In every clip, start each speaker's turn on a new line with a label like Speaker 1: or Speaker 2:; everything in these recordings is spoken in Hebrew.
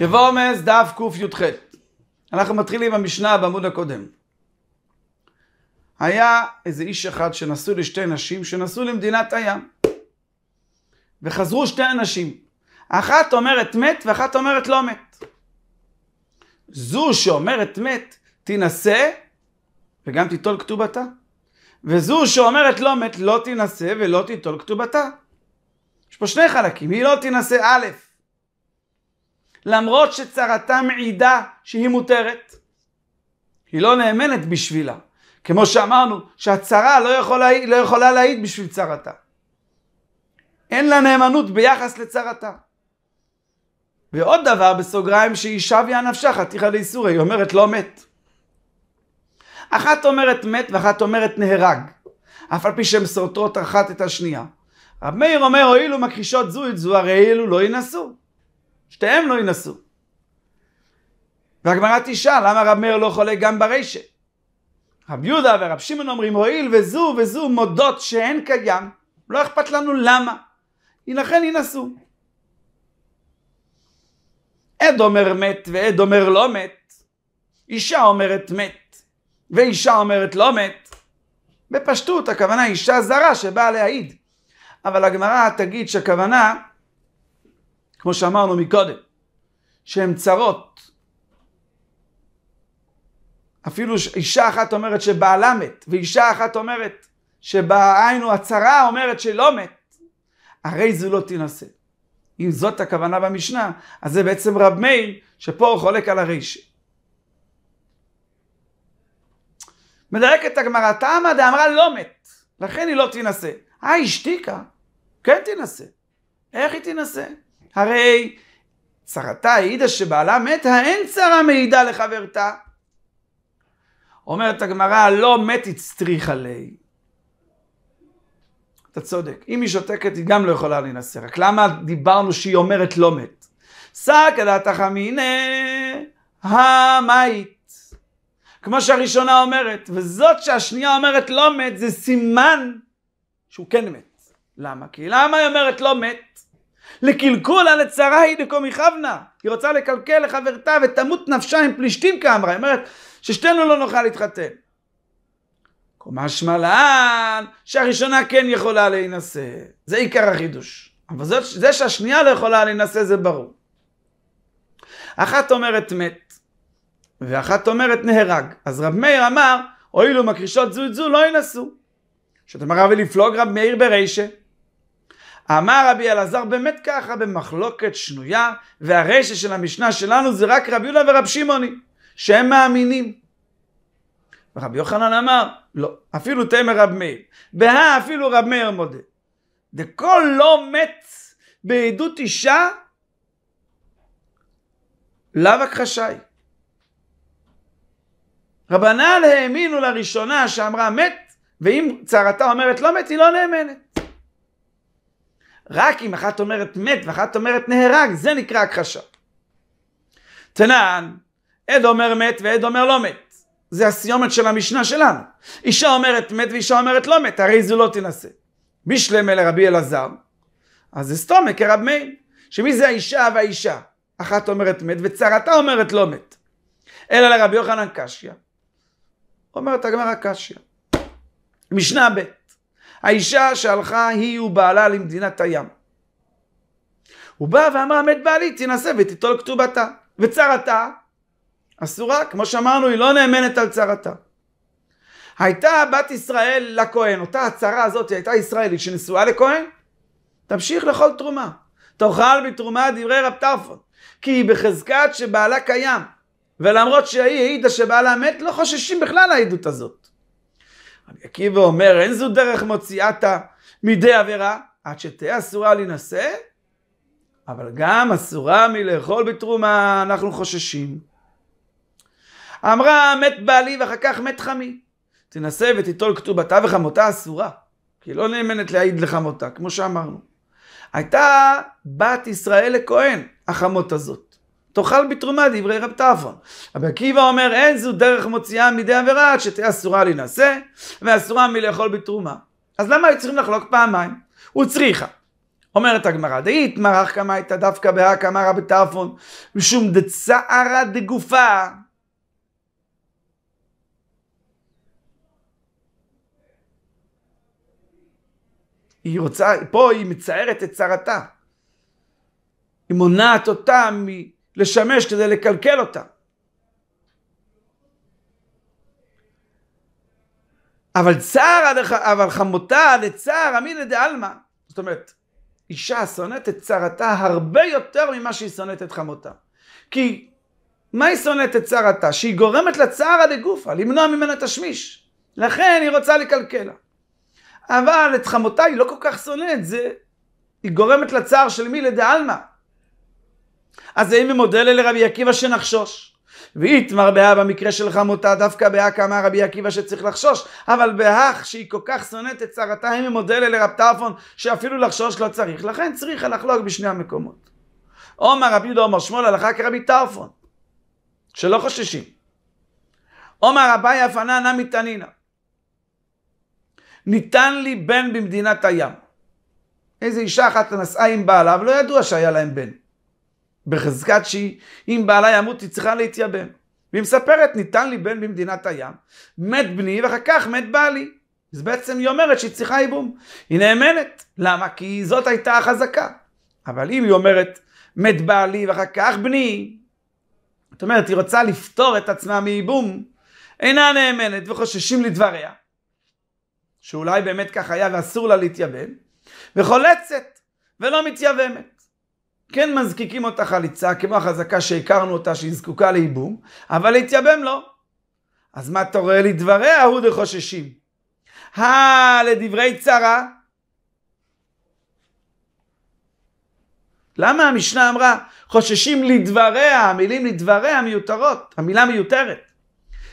Speaker 1: יבוא עומס דף קי"ח. אנחנו מתחילים במשנה בעמוד הקודם. היה איזה איש אחד שנשוי לשתי נשים שנסעו למדינת הים. וחזרו שתי אנשים. אחת אומרת מת ואחת אומרת לא מת. זו שאומרת מת תינשא וגם תיטול כתובתה. וזו שאומרת לא מת לא תינשא ולא תיטול כתובתה. יש פה שני חלקים, היא לא תינשא א', למרות שצרתה מעידה שהיא מותרת. היא לא נאמנת בשבילה. כמו שאמרנו, שהצרה לא יכולה, לא יכולה להעיד בשביל צרתה. אין לה נאמנות ביחס לצרתה. ועוד דבר בסוגריים, שהיא שביה נפשה חתיכה לאיסורי, היא אומרת לא מת. אחת אומרת מת ואחת אומרת נהרג, אף על פי שהן סותרות אחת את השנייה. רב מאיר אומר, הואיל ומכחישות זו את זו, הרי אלו לא ינסו. שתיהם לא ינסו. והגמרא תשאל, למה רב מאיר לא חולק גם ברשת? רב יהודה ורב שמעון אומרים, הואיל וזו וזו מודות שאין קיים, לא אכפת לנו למה. לכן ינסו עד אומר מת ועד אומר לא מת, אישה אומרת מת ואישה אומרת לא מת, בפשטות הכוונה אישה זרה שבאה להעיד. אבל הגמרא תגיד שהכוונה כמו שאמרנו מקודם, שהן צרות. אפילו אישה אחת אומרת שבעלה מת, ואישה אחת אומרת שבעין או הצרה אומרת שלא מת, הרי זו לא תינשא. אם זאת הכוונה במשנה, אז זה בעצם רב מאיר, שפה הוא חולק על הרישה. מדייקת הגמרא, תמה דאמרה לא מת, לכן היא לא תינשא. אה, השתיקה? כן תינשא. איך היא תינשא? הרי צרתה העידה שבעלה מתה, אין צרה מעידה לחברתה. אומרת הגמרא, לא מת הצטריך עלי. אתה צודק, אם היא שותקת היא גם לא יכולה להינשא, רק למה דיברנו שהיא אומרת לא מת? שק דעתך מיניה המית. כמו שהראשונה אומרת, וזאת שהשנייה אומרת לא מת, זה סימן שהוא כן מת. למה? כי למה היא אומרת לא מת? לקלקול על הצרה היא דקום חבנה. היא רוצה לקלקל לחברתה ותמות נפשה עם פלישתים כאמרה. היא אומרת ששתינו לא נוכל להתחתן. קומה שמלן שהראשונה כן יכולה להינשא. זה עיקר החידוש. אבל זאת, זה שהשנייה לא יכולה להינשא זה ברור. אחת אומרת מת, ואחת אומרת נהרג. אז רב מאיר אמר, הואילו מקרישות זו את זו לא ינשאו. שאתה אומר רבי לפלוג רב מאיר ברישה. אמר רבי אלעזר באמת ככה במחלוקת שנויה, והרשת של המשנה שלנו זה רק רבי יהודה ורב שמעוני, שהם מאמינים. רבי יוחנן אמר, לא, אפילו תמר רב מאיר, בהא אפילו רב מאיר מודה. דקול לא מת בעדות אישה, לאו הכחשי. רבנן האמינו לראשונה שאמרה מת, ואם צרתה אומרת לא מת, היא לא נאמנת. רק אם אחת אומרת מת ואחת אומרת נהרג, זה נקרא הכחשה. תנען, עד אומר מת ועד אומר לא מת. זה הסיומת של המשנה שלנו. אישה אומרת מת ואישה אומרת לא מת, הרי זו לא מי שלמה לרבי אלעזר, אז זה סתומה כרב מאיר, שמי זה האישה והאישה? אחת אומרת מת וצרתה אומרת לא מת. אלא לרבי יוחנן קשיא, אומרת הגמרא קשיא. משנה ב' האישה שהלכה היא ובעלה למדינת הים. הוא בא ואמר, מת בעלי, תנסה ותיטול כתובתה. וצרתה אסורה, כמו שאמרנו, היא לא נאמנת על צרתה. הייתה בת ישראל לכהן, אותה הצהרה הזאת היא הייתה ישראלית שנשואה לכהן, תמשיך לאכול תרומה. תאכל בתרומה דברי רב טרפון, כי היא בחזקת שבעלה קיים, ולמרות שהיא העידה שבעלה מת, לא חוששים בכלל לעדות הזאת. רבי עקיבא אומר, אין זו דרך מוציאתה מידי עבירה, עד שתהיה אסורה להינשא, אבל גם אסורה מלאכול בתרומה, אנחנו חוששים. אמרה, מת בעלי ואחר כך מת חמי. תנסה ותיטול כתובתה וחמותה אסורה, כי לא נאמנת להעיד לחמותה, כמו שאמרנו. הייתה בת ישראל לכהן, החמות הזאת. תאכל בתרומה דברי רב טרפון. רבי עקיבא אומר, אין זו דרך מוציאה מידי עבירה עד שתהיה אסורה להינשא ואסורה מלאכול בתרומה. אז למה היו צריכים לחלוק פעמיים? הוא צריכה. אומרת הגמרא, דאית מרח כמה הייתה דווקא בהא כמה רבי טרפון, משום דצערא דגופה. היא רוצה, פה היא מצערת את צרתה. היא מונעת אותה לשמש כדי לקלקל אותה. אבל צער, אבל חמותה דצער עמילא דעלמא, זאת אומרת, אישה שונאת את צרתה הרבה יותר ממה שהיא שונאת את חמותה. כי מה היא שונאת את צרתה? שהיא גורמת לצער עד הגופה, למנוע ממנה תשמיש. לכן היא רוצה לקלקלה. אבל את חמותה היא לא כל כך שונאת, זה... היא גורמת לצער של מי לדעלמא. אז האם ממודל אלה לרבי עקיבא שנחשוש? ואיתמר בהא במקרה של חמותה דווקא בהא כאמר רבי עקיבא שצריך לחשוש אבל בהאך שהיא כל כך שונאת את צרתה היא ממודלה לרב טרפון שאפילו לחשוש לא צריך לכן צריכה לחלוק בשני המקומות. עומר רבי יהודה עומר שמואל הלכה כרבי טרפון שלא חוששים. עומר אביי אפנה נמי תנינה ניתן לי בן במדינת הים איזה אישה אחת נשאה עם בעלה ולא ידוע שהיה להם בן בחזקת שהיא, אם בעלה ימות היא צריכה להתייבם. והיא מספרת, ניתן לי בן במדינת הים, מת בני ואחר כך מת בעלי. אז בעצם היא אומרת שהיא צריכה ייבום. היא נאמנת. למה? כי זאת הייתה החזקה. אבל אם היא אומרת, מת בעלי ואחר כך בני, זאת אומרת, היא רוצה לפטור את עצמה מייבום, אינה נאמנת וחוששים לדבריה, שאולי באמת כך היה ואסור לה להתייבם, וחולצת ולא מתייבמת. כן מזקיקים אותה חליצה, כמו החזקה שהכרנו אותה, שהיא זקוקה לייבום, אבל להתייבם לא. אז מה תורה לדבריה, הוא דחוששים. אה, לדברי צרה. למה המשנה אמרה, חוששים לדבריה, המילים לדבריה מיותרות, המילה מיותרת.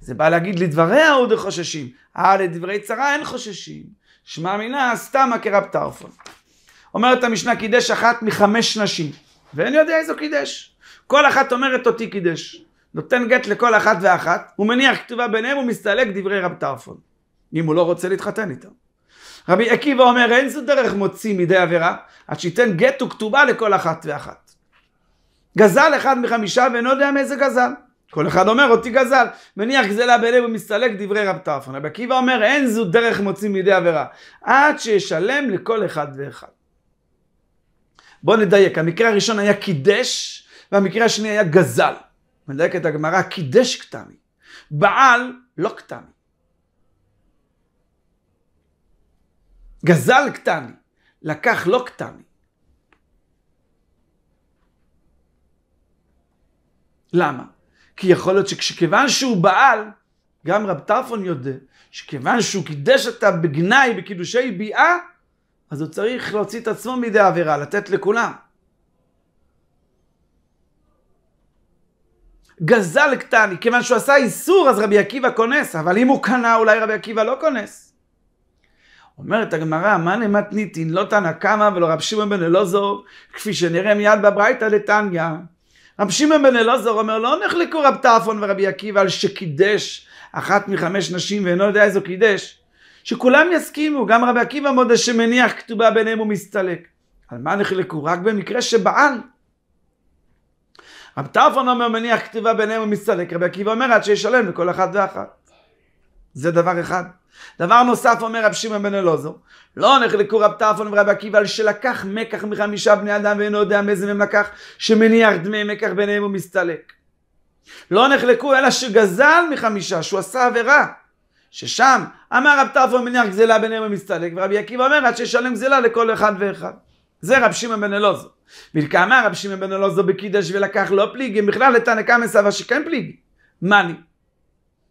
Speaker 1: זה בא להגיד לדבריה הוא דחוששים, אה, לדברי צרה אין חוששים. שמע מינה סתמה כרב טרפון. אומרת המשנה, קידש אחת מחמש נשים, ואין יודע איזו קידש. כל אחת אומרת אותי קידש. נותן גט לכל אחת ואחת, הוא מניח כתובה ביניהם ומסתלק דברי רב טרפון. אם הוא לא רוצה להתחתן איתו. רבי עקיבא אומר, אין זו דרך מוציא מידי עבירה, עד שייתן גט וכתובה לכל אחת ואחת. גזל אחד מחמישה ואינו יודע מאיזה גזל. כל אחד אומר, אותי גזל. מניח גזלה בלב ומסתלק דברי רב טרפון. רבי עקיבא אומר, אין זו דרך מוציא מידי עבירה, עד שישלם לכל אחד ואחד. בואו נדייק, המקרה הראשון היה קידש, והמקרה השני היה גזל. מדייק את הגמרא, קידש קטמי. בעל לא קטמי. גזל קטמי. לקח לא קטמי. למה? כי יכול להיות שכיוון שהוא בעל, גם רב טרפון יודע, שכיוון שהוא קידש אותה בגנאי, בקידושי ביאה, אז הוא צריך להוציא את עצמו מידי העבירה, לתת לכולם. גזל קטני, כיוון שהוא עשה איסור אז רבי עקיבא כונס, אבל אם הוא קנה אולי רבי עקיבא לא כונס. אומרת הגמרא, מה למתניתין, לא תנא קמא ולא רב שמעון בן אלעזור, כפי שנראה מיד בברייתא לתניא. רב שמעון בן אלעזור אומר, לא נחלקו רב טרפון ורבי עקיבא על שקידש אחת מחמש נשים ואינו יודע איזו קידש. שכולם יסכימו, גם רבי עקיבא מודה שמניח כתובה ביניהם ומסתלק. על מה נחלקו? רק במקרה שבעל. רב טרפון אומר מניח כתובה ביניהם ומסתלק, רבי עקיבא אומר עד שישלם לכל אחת ואחת. זה דבר אחד. דבר נוסף אומר רב שמעון בן אלעזר, לא נחלקו רב טרפון ורבי עקיבא על שלקח מקח מחמישה בני אדם ואינו יודע מאיזה מהם לקח, שמניח דמי מקח ביניהם ומסתלק. לא נחלקו אלא שגזל מחמישה, שהוא עשה עבירה. ששם אמר רב טרפון מניח גזלה ביניהם המסתלק, ורבי עקיבא אומר עד שישלם גזלה לכל אחד ואחד. זה רב שמעון בן אלוזו. ולכמה רב שמעון בן אלוזו בקידש ולקח לא פליגי, בכלל לתנא קמא סבא שכן פליגי. מאני.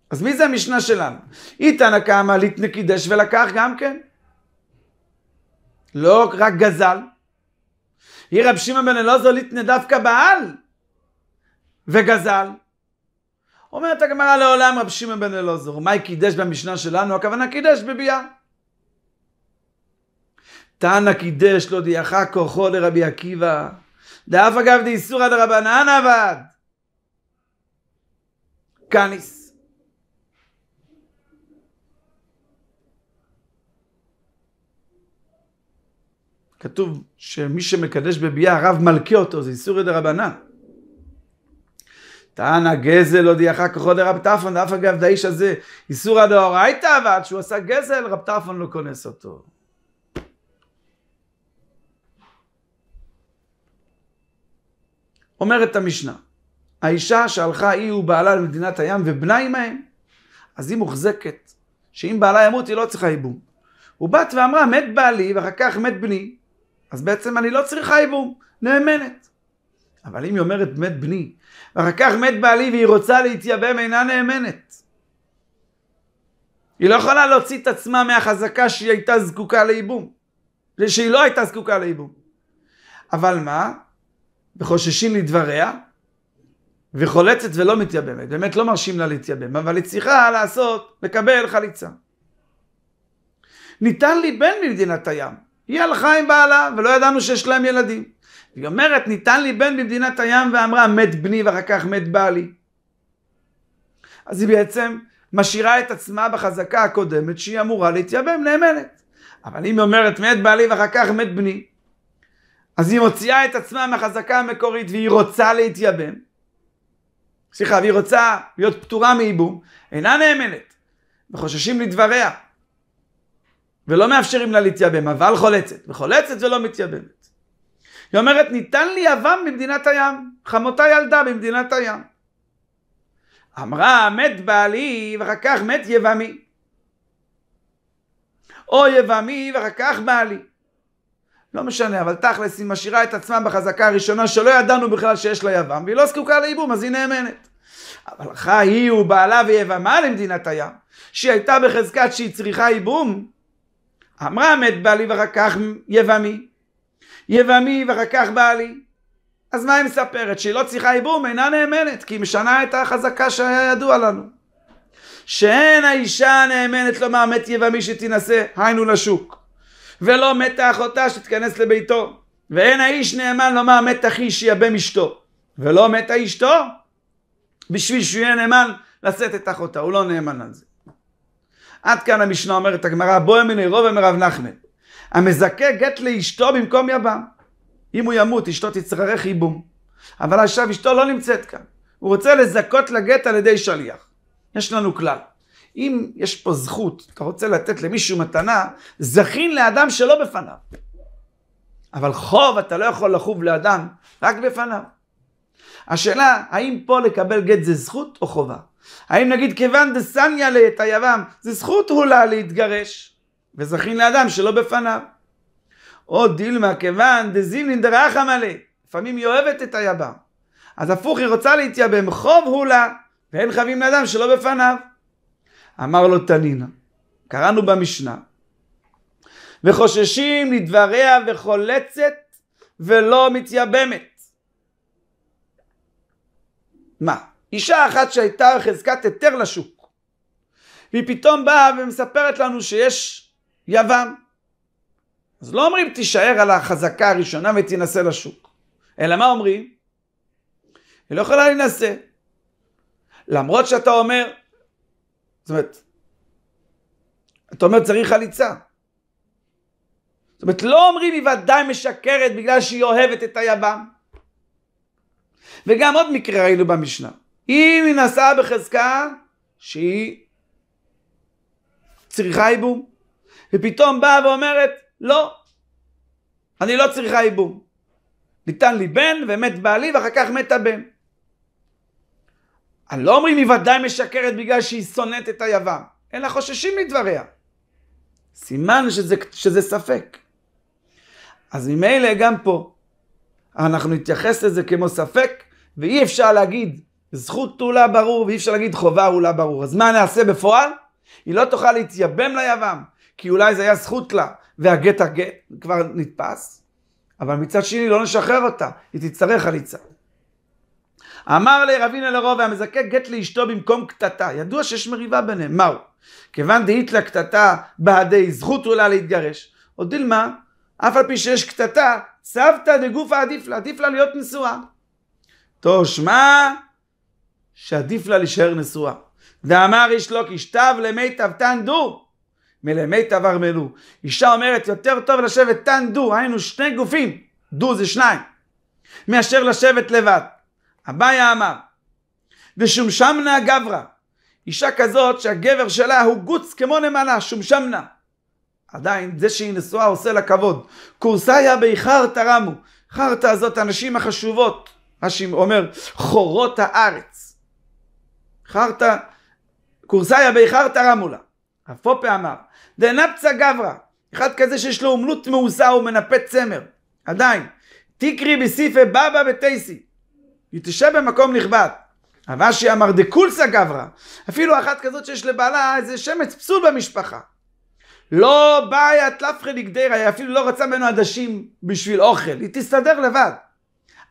Speaker 1: אז מי זה המשנה שלנו? אי תנא קמא ליתנא קידש ולקח גם כן. לא רק גזל. אי רב שמעון בן אלוזו ליתנא דווקא בעל וגזל. אומרת הגמרא לעולם רב שמעון בן אלעזר, מהי קידש במשנה שלנו? הכוונה קידש בביאה. תנא קידש לא דייחה כוחו לרבי עקיבא, דאף אגב דאיסורא דרבנן עבד. קניס. כתוב שמי שמקדש בביאה הרב מלכה אותו, זה איסורא דרבנן. תנא גזל יחק כוחו דרב טרפון, ואף אגב דאיש הזה איסור הדאורייתא ועד שהוא עשה גזל, רב טרפון לא כונס אותו. אומרת המשנה, האישה שהלכה היא ובעלה למדינת הים ובנה עמהם, אז היא מוחזקת, שאם בעלה ימות היא לא צריכה ייבום. ובת ואמרה, מת בעלי ואחר כך מת בני, אז בעצם אני לא צריכה ייבום, נאמנת. אבל אם היא אומרת מת בני, ואחר כך מת בעלי והיא רוצה להתייבם, אינה נאמנת. היא לא יכולה להוציא את עצמה מהחזקה שהיא הייתה זקוקה לייבום. שהיא לא הייתה זקוקה לייבום. אבל מה? וחוששים לדבריה, וחולצת ולא מתייבמת. באמת לא מרשים לה להתייבם, אבל היא צריכה לעשות, לקבל חליצה. ניתן לי בן ממדינת הים. היא הלכה עם בעלה, ולא ידענו שיש להם ילדים. היא אומרת, ניתן לי בן במדינת הים ואמרה, מת בני ואחר כך מת בעלי. אז היא בעצם משאירה את עצמה בחזקה הקודמת שהיא אמורה להתייבם, נאמנת. אבל אם היא אומרת, מת בעלי ואחר כך מת בני, אז היא מוציאה את עצמה מהחזקה המקורית והיא רוצה להתייבם. סליחה, והיא רוצה להיות פטורה מייבום, אינה נאמנת, וחוששים לדבריה, ולא מאפשרים לה להתייבם, אבל חולצת, וחולצת ולא מתייבמת. היא אומרת, ניתן לי אבם במדינת הים. חמותה ילדה במדינת הים. אמרה, מת בעלי, ואחר כך מת יבמי. או יבמי, ואחר כך בעלי. לא משנה, אבל תכלס היא משאירה את עצמה בחזקה הראשונה שלא ידענו בכלל שיש לה יבם, והיא לא זקוקה לייבום, אז היא נאמנת. אבל הלכה היא ובעלה ויבמה למדינת הים, שהיא הייתה בחזקת שהיא צריכה ייבום. אמרה מת בעלי ואחר כך יבמי. יבמי ואחר כך בעלי. אז מה היא מספרת? שהיא לא צריכה ייבום, אינה נאמנת, כי היא משנה את החזקה שהיה ידוע לנו. שאין האישה הנאמנת לומר לא מת יבמי שתינשא, היינו לשוק. ולא מתה אחותה שתיכנס לביתו. ואין האיש נאמן לומר לא מת אחי שיבם אשתו. ולא מתה אשתו, בשביל שהוא יהיה נאמן לשאת את אחותה, הוא לא נאמן על זה. עד כאן המשנה אומרת הגמרא, בואי מיני רוב אמר רב נחמן. המזכה גט לאשתו במקום יבם. אם הוא ימות, אשתו תצטרך ייבום. אבל עכשיו אשתו לא נמצאת כאן. הוא רוצה לזכות לגט על ידי שליח. יש לנו כלל. אם יש פה זכות, אתה רוצה לתת למישהו מתנה, זכין לאדם שלא בפניו. אבל חוב אתה לא יכול לחוב לאדם, רק בפניו. השאלה, האם פה לקבל גט זה זכות או חובה? האם נגיד כיוון דסניה לתייבם, זה זכות אולי להתגרש? וזכין לאדם שלא בפניו. או דילמה כיוון דזינין דרחם מלא. לפעמים היא אוהבת את היבם. אז הפוך, היא רוצה להתייבם, חוב הוא לה, ואין חבים לאדם שלא בפניו. אמר לו תנינה, קראנו במשנה, וחוששים לדבריה וחולצת ולא מתייבמת. מה? אישה אחת שהייתה חזקת היתר לשוק, והיא פתאום באה ומספרת לנו שיש יוון. אז לא אומרים תישאר על החזקה הראשונה ותינשא לשוק, אלא מה אומרים? היא לא יכולה להינשא. למרות שאתה אומר, זאת אומרת, אתה אומר צריך חליצה. זאת אומרת, לא אומרים היא ודאי משקרת בגלל שהיא אוהבת את היוון. וגם עוד מקרה ראינו במשנה. אם היא נשאה בחזקה שהיא צריכה ייבום. ופתאום באה ואומרת, לא, אני לא צריכה ייבום. ניתן לי בן ומת בעלי ואחר כך מת הבן. אני לא אומרים היא ודאי משקרת בגלל שהיא שונאת את היבם, אלא חוששים מדבריה. סימן שזה, שזה ספק. אז ממילא גם פה, אנחנו נתייחס לזה כמו ספק, ואי אפשר להגיד זכות תעולה לא ברור, ואי אפשר להגיד חובה עולה לא ברור. אז מה נעשה בפועל? היא לא תוכל להתייבם ליבם, כי אולי זה היה זכות לה, והגט הגט כבר נתפס, אבל מצד שני לא נשחרר אותה, היא תצטרך חליצה. אמר לי רבינה לרוב והמזכה גט לאשתו במקום קטטה. ידוע שיש מריבה ביניהם, מהו? כיוון דהית לה קטטה בעדי זכות אולי להתגרש. או דילמה, אף על פי שיש קטטה, סבתא דגופה עדיף לה, עדיף לה להיות נשואה. תושמע שעדיף לה להישאר נשואה. ואמר איש לא כי למי תבתן דו, מלמי תבר מלו. אישה אומרת, יותר טוב לשבת תן דו, היינו שני גופים, דו זה שניים, מאשר לשבת לבד. אביה אמר, ושומשמנה גברה, אישה כזאת שהגבר שלה הוא גוץ כמו נמלה, שומשמנה. עדיין זה שהיא נשואה עושה לה כבוד. קורסיה בי תרמו, חרטה הזאת, הנשים החשובות, רש"י אומר, חורות הארץ. חרטה, קורסיה בי תרמו לה. אף פה פעמיו. דנפצה גברא, אחד כזה שיש לו אומלות מעושה הוא מנפט צמר. עדיין, תקרי בסיפה בבא בתייסי, היא תשב במקום נכבד. אבשי אמר דקולסה גברא, אפילו אחת כזאת שיש לבעלה איזה שמץ פסול במשפחה. לא באיה תלפחי לגדירה, היא אפילו לא רצה ממנו עדשים בשביל אוכל, היא תסתדר לבד.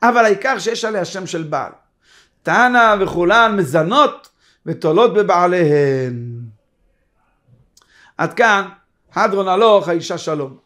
Speaker 1: אבל העיקר שיש עליה שם של בעל. תנא וכולן מזנות ותולות בבעליהן. עד כאן, הדרון הלוך האישה שלום.